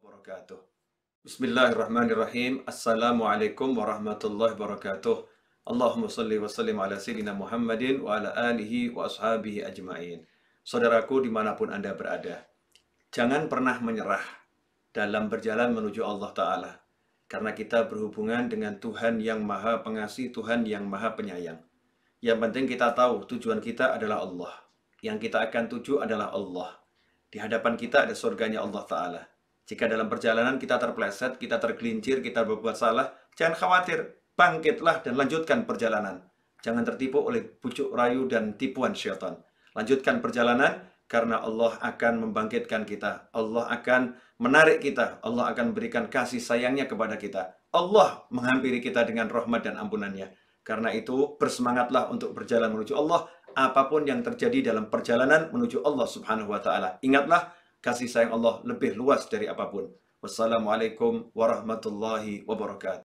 wabarakatuh. Bismillahirrahmanirrahim. Assalamualaikum warahmatullahi wabarakatuh. Allahumma salli wa sallim ala sayyidina Muhammadin wa ala alihi wa ashabihi ajma'in. Saudaraku dimanapun Anda berada, jangan pernah menyerah dalam berjalan menuju Allah Ta'ala. Karena kita berhubungan dengan Tuhan yang maha pengasih, Tuhan yang maha penyayang. Yang penting kita tahu tujuan kita adalah Allah. Yang kita akan tuju adalah Allah. Di hadapan kita ada surganya Allah Ta'ala jika dalam perjalanan kita terpleset, kita tergelincir, kita berbuat salah, jangan khawatir, bangkitlah dan lanjutkan perjalanan. Jangan tertipu oleh pucuk rayu dan tipuan syaitan. Lanjutkan perjalanan karena Allah akan membangkitkan kita. Allah akan menarik kita. Allah akan berikan kasih sayangnya kepada kita. Allah menghampiri kita dengan rahmat dan ampunannya. Karena itu bersemangatlah untuk berjalan menuju Allah apapun yang terjadi dalam perjalanan menuju Allah Subhanahu wa taala. Ingatlah kasih sayang Allah lebih luas dari apapun. Wassalamualaikum warahmatullahi wabarakatuh.